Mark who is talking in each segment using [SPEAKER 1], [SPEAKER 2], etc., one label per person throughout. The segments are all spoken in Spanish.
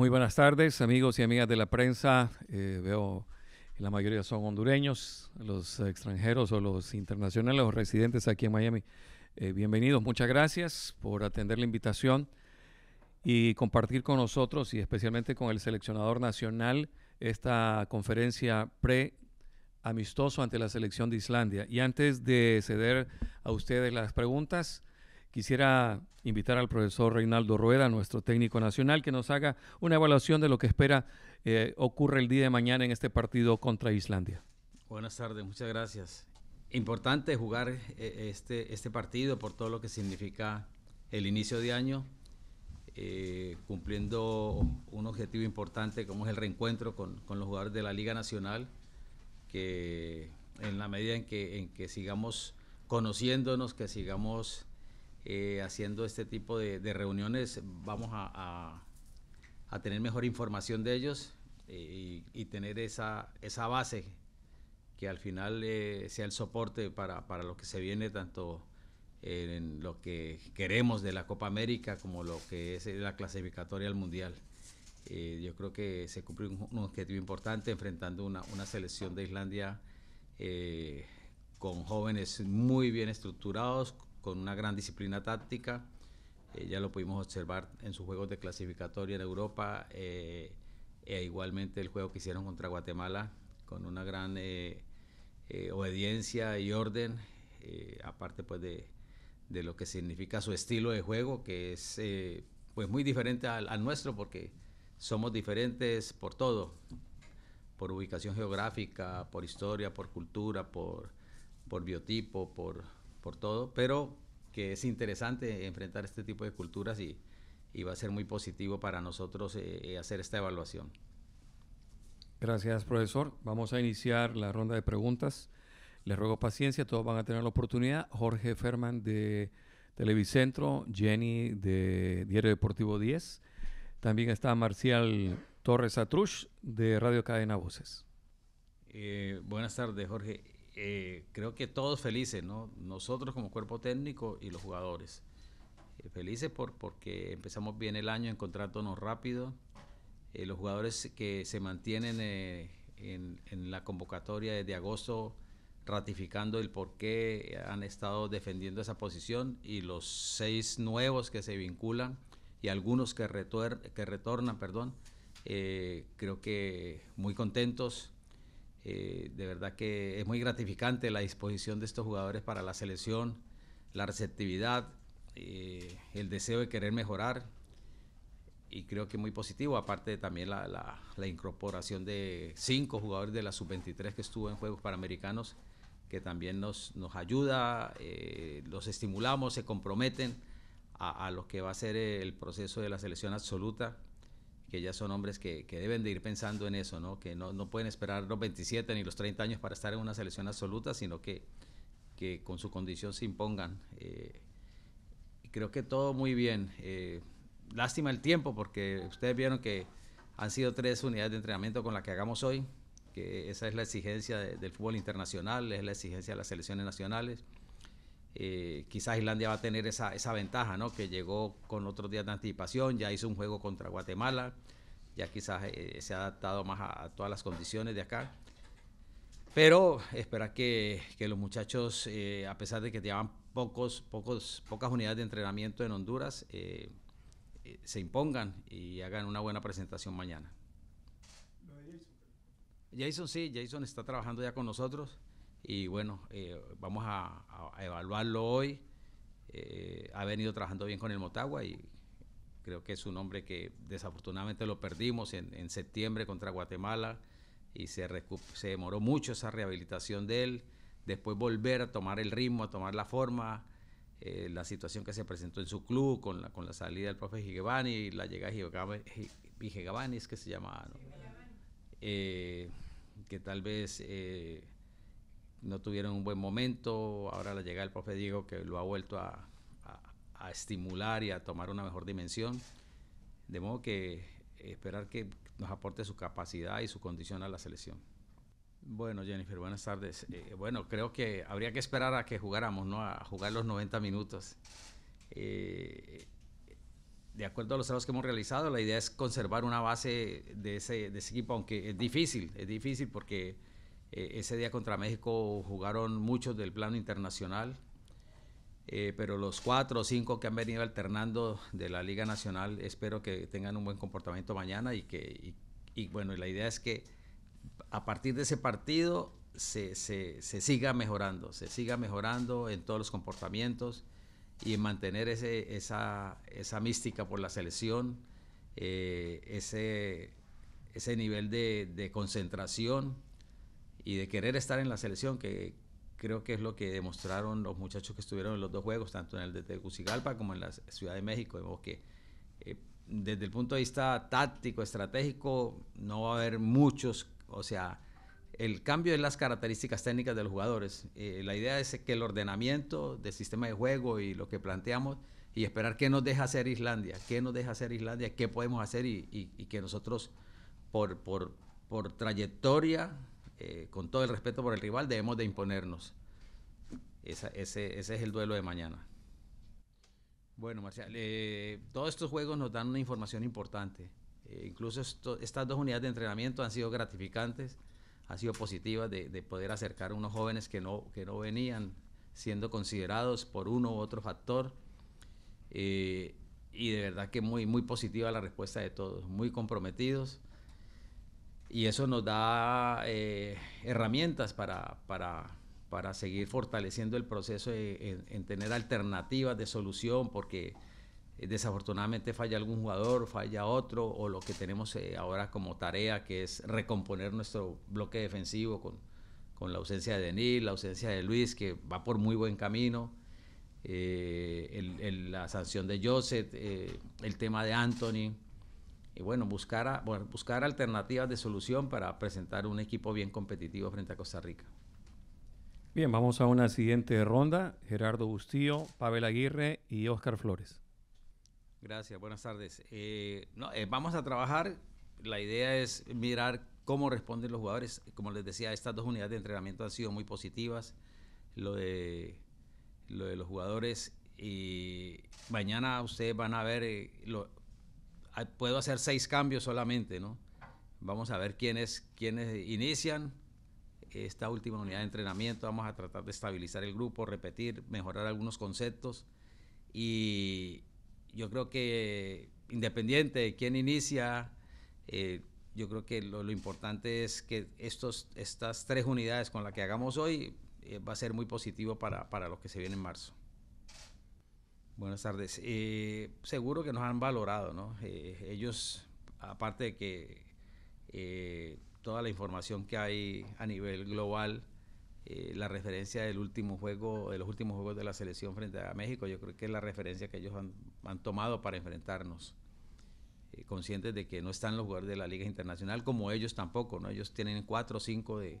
[SPEAKER 1] Muy buenas tardes, amigos y amigas de la prensa. Eh, veo que la mayoría son hondureños, los extranjeros o los internacionales o residentes aquí en Miami. Eh, bienvenidos, muchas gracias por atender la invitación y compartir con nosotros y especialmente con el seleccionador nacional esta conferencia pre amistoso ante la selección de Islandia. Y antes de ceder a ustedes las preguntas, Quisiera invitar al profesor Reinaldo Rueda, nuestro técnico nacional, que nos haga una evaluación de lo que espera eh, ocurre el día de mañana en este partido contra Islandia.
[SPEAKER 2] Buenas tardes, muchas gracias. Importante jugar eh, este, este partido por todo lo que significa el inicio de año, eh, cumpliendo un objetivo importante como es el reencuentro con, los jugadores de la Liga Nacional, que en la medida en que, en que sigamos conociéndonos, que sigamos eh, haciendo este tipo de, reuniones vamos a, tener mejor información de ellos eh, y, tener esa, base que al final eh, sea el soporte para, lo que se viene tanto en lo que queremos de la Copa América como lo que es la clasificatoria al Mundial. yo creo que se cumple un, objetivo importante enfrentando una, una selección de Islandia con jóvenes muy bien estructurados, con una gran disciplina táctica. Eh, ya lo pudimos observar en sus juegos de clasificatoria en Europa eh, e igualmente el juego que hicieron contra Guatemala con una gran eh, obediencia y orden, aparte pues de, lo que significa su estilo de juego, que es pues muy diferente al, al, nuestro porque somos diferentes por todo, por ubicación geográfica, por historia, por cultura, por, por biotipo, por por todo, pero que es interesante enfrentar este tipo de culturas y, y va a ser muy positivo para nosotros eh,
[SPEAKER 1] eh, hacer esta evaluación. Gracias, profesor. Vamos a iniciar la ronda de preguntas. Les ruego paciencia, todos van a tener la oportunidad. Jorge Ferman de Televicentro, Jenny de Diario Deportivo 10. También está Marcial Torres Atrush de Radio Cadena Voces.
[SPEAKER 2] Eh, buenas tardes, Jorge. Eh, creo que todos felices, ¿no? Nosotros como cuerpo técnico y los jugadores. Eh, felices por, porque empezamos bien el año en rápido. Eh, los jugadores que se mantienen en, la convocatoria desde agosto ratificando el por qué han estado defendiendo esa posición y los seis nuevos que se vinculan y algunos que, que retornan, perdón, creo que muy contentos eh, de verdad que es muy gratificante la disposición de estos jugadores para la selección, la receptividad, eh, el deseo de querer mejorar y creo que muy positivo, aparte de también la, la, incorporación de cinco jugadores de la sub-23 que estuvo en Juegos Panamericanos, que también nos, nos ayuda, eh, los estimulamos, se comprometen a, a, lo que va a ser el proceso de la selección absoluta que ya son hombres que, deben de ir pensando en eso, ¿no? que no, pueden esperar los 27 ni los 30 años para estar en una selección absoluta, sino que, que con su condición se impongan. Eh, y creo que todo muy bien. Eh, lástima el tiempo, porque ustedes vieron que han sido tres unidades de entrenamiento con las que hagamos hoy, que esa es la exigencia del fútbol internacional, es la exigencia de las selecciones nacionales. Eh, quizás Islandia va a tener esa, ventaja, ¿no? Que llegó con otros días de anticipación, ya hizo un juego contra Guatemala, ya quizás eh, se ha adaptado más a, todas las condiciones de acá. Pero esperar que, los muchachos, eh, a pesar de que llevan pocos, pocos, pocas unidades de entrenamiento en Honduras, se impongan y hagan una buena presentación mañana. Jason, sí, Jason está trabajando ya con nosotros y bueno, eh, vamos a, evaluarlo hoy. Eh, ha venido trabajando bien con el Motagua y creo que es un hombre que desafortunadamente lo perdimos en, en septiembre contra Guatemala y se, se demoró mucho esa rehabilitación de él. Después volver a tomar el ritmo, a tomar la forma, eh, la situación que se presentó en su club con la, con la salida del profe Gigabani y la llegada de Gigabani, es que se llama, que tal vez eh, no tuvieron un buen momento, ahora la llegada del profe Diego que lo ha vuelto a, estimular y a tomar una mejor dimensión, de modo que eh, esperar que nos aporte su capacidad y su condición a la selección. Bueno, Jennifer, buenas tardes. Eh, bueno, creo que habría que esperar a que jugáramos, ¿no? A jugar los 90 minutos. Eh, de acuerdo a los trabajos que hemos realizado, la idea es conservar una base de ese, de ese equipo, aunque es difícil, es difícil porque eh, ese día contra México jugaron muchos del plano internacional, eh, pero los cuatro o cinco que han venido alternando de la Liga Nacional, espero que tengan un buen comportamiento mañana y que, bueno, la idea es que a partir de ese partido se, siga mejorando, se siga mejorando en todos los comportamientos y en mantener esa, mística por la selección, eh, ese, ese nivel de, de concentración y de querer estar en la selección, que creo que es lo que demostraron los muchachos que estuvieron en los dos juegos, tanto en el de Tegucigalpa como en la Ciudad de México. que eh, desde el punto de vista táctico, estratégico, no va a haber muchos, o sea, el cambio en las características técnicas de los jugadores. Eh, la idea es que el ordenamiento del sistema de juego y lo que planteamos y esperar qué nos deja hacer Islandia, qué nos deja hacer Islandia, qué podemos hacer y, y que nosotros por, por, por trayectoria eh, con todo el respeto por el rival, debemos de imponernos. Esa, ese, es el duelo de mañana. Bueno, Marcial, todos estos juegos nos dan una información importante. Eh, incluso estas dos unidades de entrenamiento han sido gratificantes, han sido positivas de, poder acercar a unos jóvenes que no, que no venían siendo considerados por uno u otro factor. Eh, y de verdad que muy, muy positiva la respuesta de todos, muy comprometidos y eso nos da eh, herramientas para, seguir fortaleciendo el proceso en, tener alternativas de solución, porque eh, desafortunadamente falla algún jugador, falla otro, o lo que tenemos eh, ahora como tarea, que es recomponer nuestro bloque defensivo con, la ausencia de Denis, la ausencia de Luis, que va por muy buen camino. la sanción de Joseph, el tema de Anthony, y eh, bueno, buscar, alternativas de solución para presentar un equipo bien competitivo frente a Costa Rica.
[SPEAKER 1] Bien, vamos a una siguiente ronda. Gerardo Bustillo, Pavel Aguirre y Oscar Flores.
[SPEAKER 2] Gracias, buenas tardes. Eh, no, eh, vamos a trabajar. La idea es mirar cómo responden los jugadores. Como les decía, estas dos unidades de entrenamiento han sido muy positivas. Lo de, los jugadores y mañana ustedes van a ver Ah, puedo hacer seis cambios solamente, ¿no? Vamos a ver quiénes, quiénes inician esta última unidad de entrenamiento. Vamos a tratar de estabilizar el grupo, repetir, mejorar algunos conceptos. Y yo creo que independiente de quién inicia, eh, yo creo que lo, importante es que estos, estas tres unidades con las que hagamos hoy eh, va a ser muy positivo para, para lo que se viene en marzo. Buenas tardes. Eh, seguro que nos han valorado, ¿no? Eh, ellos, aparte de que eh, toda la información que hay a nivel global, la referencia del último juego, de los últimos juegos de la selección frente a México, yo creo que es la referencia que ellos han, tomado para enfrentarnos. conscientes de que no están los jugadores de la Liga Internacional, como ellos tampoco, ¿no? Ellos tienen cuatro o cinco de,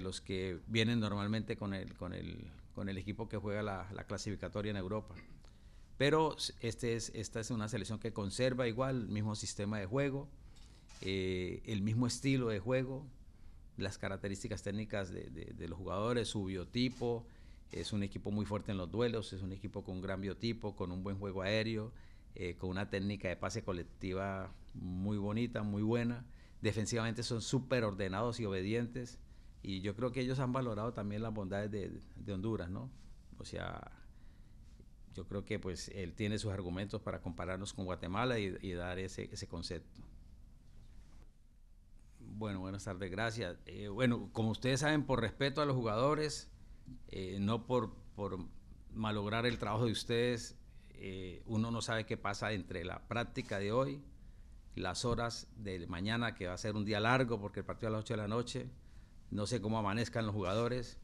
[SPEAKER 2] los que vienen normalmente con el, con el, equipo que juega la clasificatoria en Europa. Pero este es, esta es una selección que conserva igual el mismo sistema de juego, eh, el mismo estilo de juego, las características técnicas de, los jugadores, su biotipo. Es un equipo muy fuerte en los duelos, es un equipo con un gran biotipo, con un buen juego aéreo, eh, con una técnica de pase colectiva muy bonita, muy buena. Defensivamente son súper ordenados y obedientes. Y yo creo que ellos han valorado también las bondades de, de Honduras, ¿no? O sea, yo creo que pues él tiene sus argumentos para compararnos con Guatemala y, dar ese, ese, concepto. Bueno, buenas tardes, gracias. Eh, bueno, como ustedes saben, por respeto a los jugadores, eh, no por, por malograr el trabajo de ustedes, eh, uno no sabe qué pasa entre la práctica de hoy, las horas de mañana, que va a ser un día largo porque el partido a las 8 de la noche, no sé cómo amanezcan los jugadores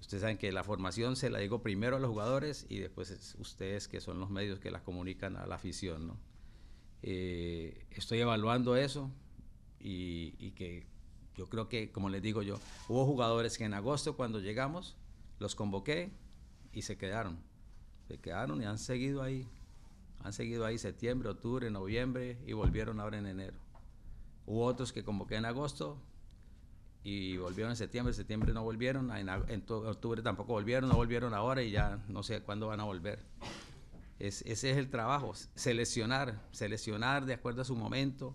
[SPEAKER 2] Ustedes saben que la formación se la digo primero a los jugadores y después es ustedes que son los medios que la comunican a la afición. Eh, estoy evaluando eso y, y, que yo creo que, como les digo yo, hubo jugadores que en agosto cuando llegamos los convoqué y se quedaron. Se quedaron y han seguido ahí. Han seguido ahí septiembre, octubre, noviembre y volvieron ahora en enero. Hubo otros que convoqué en agosto, y volvieron en septiembre, en septiembre no volvieron, en, octubre tampoco volvieron, no volvieron ahora y ya no sé cuándo van a volver. ese es el trabajo, seleccionar, seleccionar de acuerdo a su momento.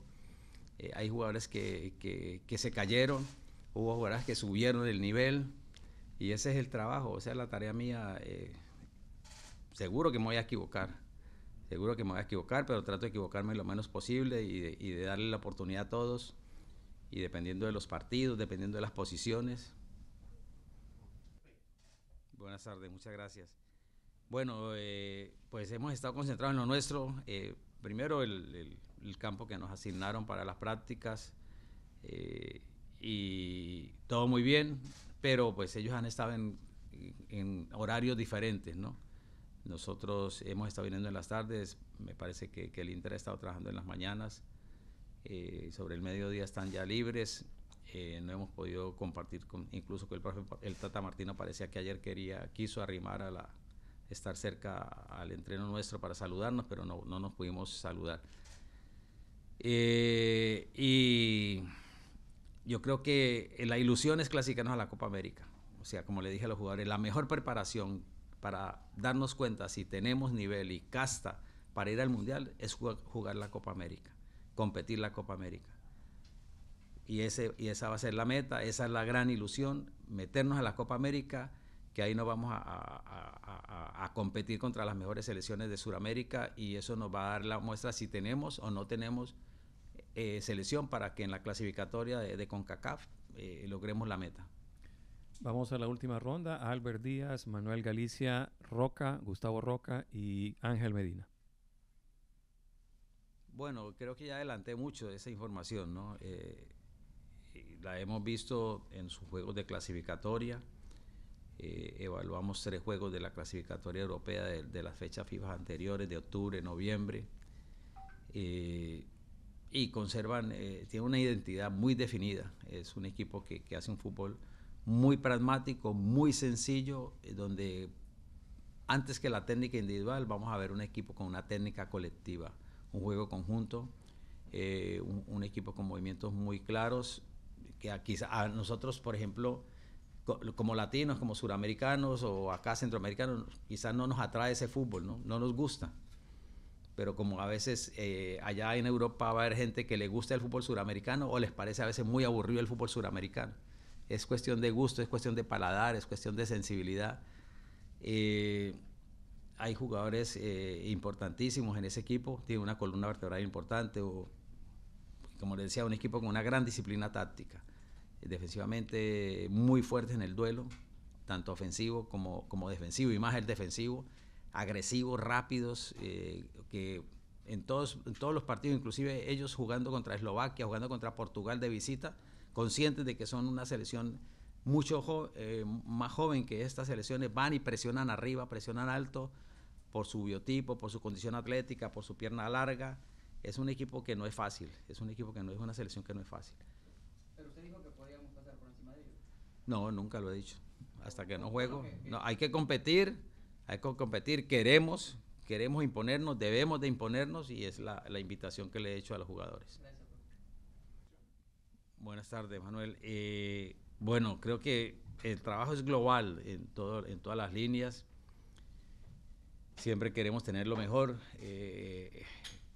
[SPEAKER 2] Eh, hay jugadores que, que, se cayeron, hubo jugadores que subieron el nivel y ese es el trabajo, o sea, la tarea mía, eh, seguro que me voy a equivocar, seguro que me voy a equivocar, pero trato de equivocarme lo menos posible y y de darle la oportunidad a todos y dependiendo de los partidos, dependiendo de las posiciones. Buenas tardes, muchas gracias. Bueno, eh, pues hemos estado concentrados en lo nuestro. Eh, primero, el, campo que nos asignaron para las prácticas eh, y todo muy bien, pero pues ellos han estado en, horarios diferentes, ¿no? Nosotros hemos estado viniendo en las tardes, me parece que, que el Inter ha estado trabajando en las mañanas eh, sobre el mediodía están ya libres. Eh, no hemos podido compartir, con, incluso con el, profe, el Tata Martino parecía que ayer quería, quiso arrimar a la, estar cerca al entreno nuestro para saludarnos, pero no, nos pudimos saludar. Eh, y yo creo que la ilusión es clasificarnos a la Copa América. O sea, como le dije a los jugadores, la mejor preparación para darnos cuenta si tenemos nivel y casta para ir al Mundial es jugar la Copa América competir la Copa América. Y, ese, y esa va a ser la meta, esa es la gran ilusión, meternos a la Copa América, que ahí nos vamos a, competir contra las mejores selecciones de Sudamérica y eso nos va a dar la muestra si tenemos o no tenemos eh, selección para que en la clasificatoria de, CONCACAF eh, logremos la meta.
[SPEAKER 1] Vamos a la última ronda. Albert Díaz, Manuel Galicia, Roca, Gustavo Roca y Ángel Medina.
[SPEAKER 2] Bueno, creo que ya adelanté mucho esa información, ¿no? Eh, la hemos visto en sus juegos de clasificatoria. Eh, evaluamos tres juegos de la clasificatoria europea de, las fechas FIFA anteriores, de octubre, noviembre. Eh, y conservan, tiene una identidad muy definida. Es un equipo que, hace un fútbol muy pragmático, muy sencillo, donde antes que la técnica individual vamos a ver un equipo con una técnica colectiva un juego conjunto, eh, un, equipo con movimientos muy claros, que a, a nosotros, por ejemplo, como latinos, como suramericanos o acá centroamericanos, quizás no nos atrae ese fútbol, no, no nos gusta. Pero como a veces eh, allá en Europa va a haber gente que le gusta el fútbol suramericano o les parece a veces muy aburrido el fútbol suramericano. Es cuestión de gusto, es cuestión de paladar, es cuestión de sensibilidad. Eh, hay jugadores eh, importantísimos en ese equipo, tiene una columna vertebral importante, o, como les decía, un equipo con una gran disciplina táctica, defensivamente muy fuertes en el duelo, tanto ofensivo como, como defensivo, y más el defensivo, agresivos, rápidos, eh, que en todos, en todos los partidos, inclusive ellos jugando contra Eslovaquia, jugando contra Portugal de visita, conscientes de que son una selección mucho eh, más joven que estas selecciones van y presionan arriba, presionan alto por su biotipo, por su condición atlética, por su pierna larga. Es un equipo que no es fácil, es un equipo que no es una selección que no es fácil. Pero usted dijo que podíamos pasar por encima de ellos. No, nunca lo he dicho. Hasta que no juego. No, hay que competir, hay que competir, queremos, queremos imponernos, debemos de imponernos y es la, invitación que le he hecho a los jugadores. Buenas tardes, Manuel. Eh, bueno, creo que el trabajo es global en, todo, en todas las líneas. Siempre queremos tener lo mejor. Eh,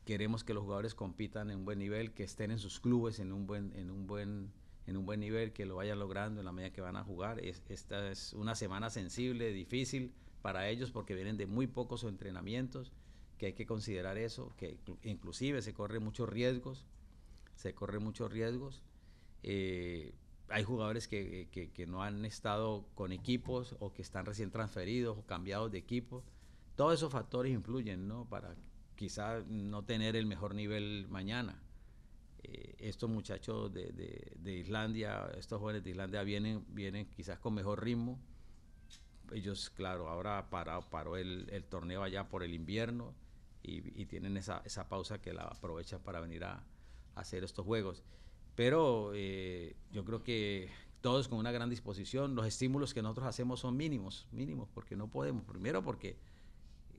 [SPEAKER 2] queremos que los jugadores compitan en un buen nivel, que estén en sus clubes en un buen, en un buen, en un buen nivel, que lo vayan logrando en la medida que van a jugar. esta es una semana sensible, difícil para ellos porque vienen de muy pocos entrenamientos, que hay que considerar eso, que inclusive se corren muchos riesgos, se corren muchos riesgos. Eh, hay jugadores eh, que, no han estado con equipos o que están recién transferidos o cambiados de equipo. Todos esos factores influyen, ¿no? Para quizás no tener el mejor nivel mañana. Eh, estos muchachos de, Islandia, estos jóvenes de Islandia vienen, vienen quizás con mejor ritmo. Ellos, claro, ahora paró el, torneo allá por el invierno y, tienen esa, pausa que la aprovechan para venir a hacer estos juegos. Pero eh, yo creo que todos con una gran disposición, los estímulos que nosotros hacemos son mínimos, mínimos, porque no podemos. Primero porque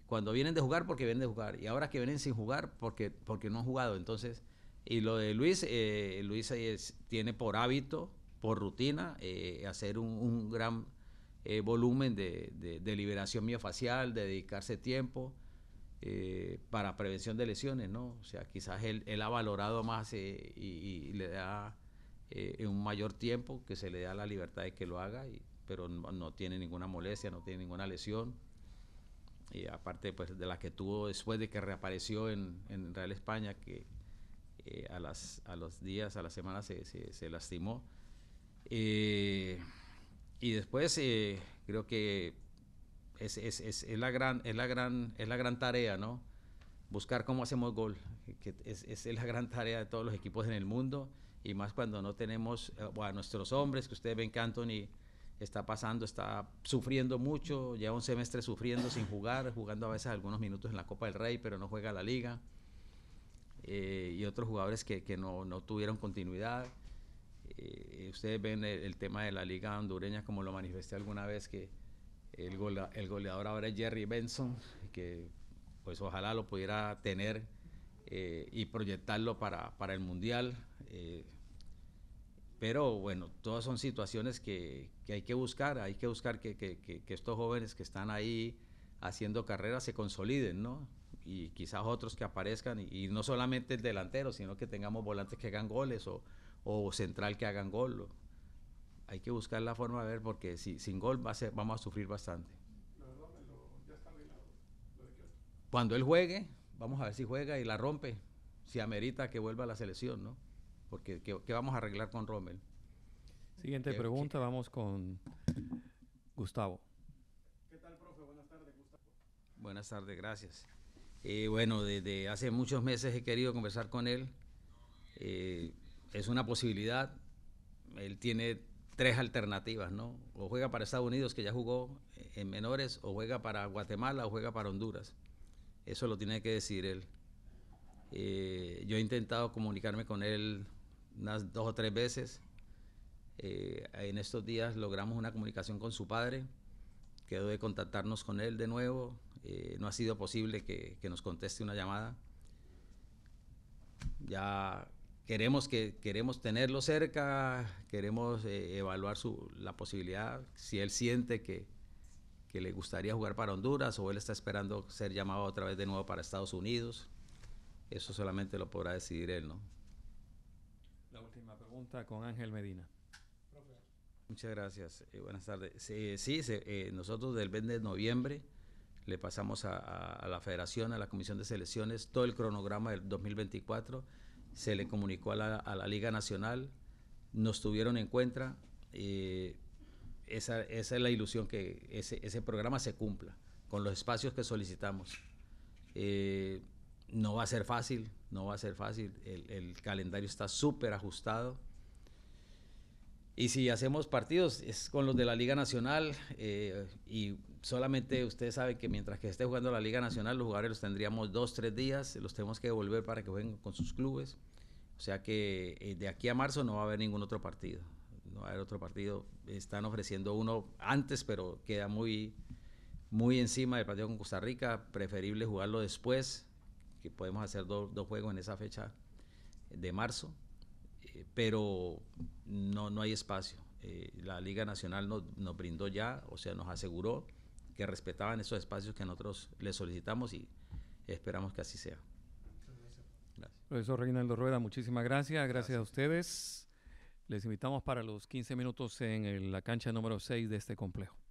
[SPEAKER 2] cuando vienen de jugar, porque vienen de jugar. Y ahora que vienen sin jugar, porque, porque no han jugado. Entonces, y lo de Luis, eh, Luis tiene por hábito, por rutina, eh, hacer un, gran eh, volumen de, liberación miofacial, de dedicarse tiempo. Eh, para prevención de lesiones, ¿no? O sea, quizás él, ha valorado más eh, y, le da eh, un mayor tiempo que se le da la libertad de que lo haga, pero no, tiene ninguna molestia, no tiene ninguna lesión. Y aparte pues, de la que tuvo después de que reapareció en, Real España, que a, a los días, a las semanas se, se lastimó. y después creo que es, la gran, es, la gran, es la gran tarea, ¿no? Buscar cómo hacemos gol, que es, la gran tarea de todos los equipos en el mundo, y más cuando no tenemos eh, a nuestros hombres, que ustedes ven que Anthony está pasando, está sufriendo mucho, lleva un semestre sufriendo sin jugar, jugando a veces algunos minutos en la Copa del Rey, pero no juega la liga, eh, y otros jugadores que, no, tuvieron continuidad. Eh, ustedes ven el, el, tema de la liga hondureña, como lo manifesté alguna vez, que el, goleador ahora es Jerry Benson, que pues ojalá lo pudiera tener eh, y proyectarlo para, el Mundial. Eh, pero bueno, todas son situaciones que, hay que buscar, hay que buscar que, estos jóvenes que están ahí haciendo carrera se consoliden, ¿no? Y quizás otros que aparezcan, y, no solamente el delantero, sino que tengamos volantes que hagan goles o, o central que hagan gol hay que buscar la forma de ver porque si sin gol va ser, vamos a sufrir bastante. Cuando él juegue, vamos a ver si juega y la rompe, si amerita que vuelva a la selección, ¿no? Porque ¿qué, vamos a arreglar con Rommel?
[SPEAKER 1] Siguiente pregunta, vamos con Gustavo. ¿Qué tal, profe? Buenas tardes, Gustavo. Buenas tardes,
[SPEAKER 2] gracias. Eh, bueno, desde hace muchos meses he querido conversar con él. Eh, es una posibilidad. Él tiene tres alternativas, ¿no? O juega para Estados Unidos, que ya jugó en menores, o juega para Guatemala, o juega para Honduras. Eso lo tiene que decir él. Eh, yo he intentado comunicarme con él unas dos o tres veces. Eh, en estos días logramos una comunicación con su padre. Quedó de contactarnos con él de nuevo. Eh, no ha sido posible que, que, nos conteste una llamada. Ya queremos, que, queremos tenerlo cerca, queremos eh, evaluar su, la posibilidad, si él siente que, que le gustaría jugar para Honduras o él está esperando ser llamado otra vez de nuevo para Estados Unidos. Eso solamente lo podrá decidir él, ¿no?
[SPEAKER 1] La última pregunta con Ángel Medina. Muchas gracias eh, buenas tardes.
[SPEAKER 2] Sí, sí eh, nosotros del 20 de noviembre le pasamos a la Federación, a la Comisión de Selecciones, todo el cronograma del 2024 se le comunicó a la, Liga Nacional, nos tuvieron en cuenta. Eh, esa, es la ilusión que ese, programa se cumpla con los espacios que solicitamos. Eh, no va a ser fácil, no va a ser fácil. El, calendario está súper ajustado. Y si hacemos partidos es con los de la Liga Nacional eh, y solamente ustedes saben que mientras que esté jugando la Liga Nacional, los jugadores los tendríamos dos, tres días, los tenemos que devolver para que jueguen con sus clubes. O sea que eh, de aquí a marzo no va a haber ningún otro partido. No va a haber otro partido. Están ofreciendo uno antes, pero queda muy, muy encima del partido con Costa Rica. Preferible jugarlo después, que podemos hacer dos juegos en esa fecha de marzo. Eh, pero no, no hay espacio. Eh, la Liga Nacional nos brindó ya, o sea, nos aseguró que respetaban esos espacios que nosotros les solicitamos y
[SPEAKER 1] esperamos que así sea. Gracias. Profesor Reinaldo Rueda, muchísimas gracias. gracias. a ustedes. Les invitamos para los 15 minutos en la cancha número 6 de este complejo.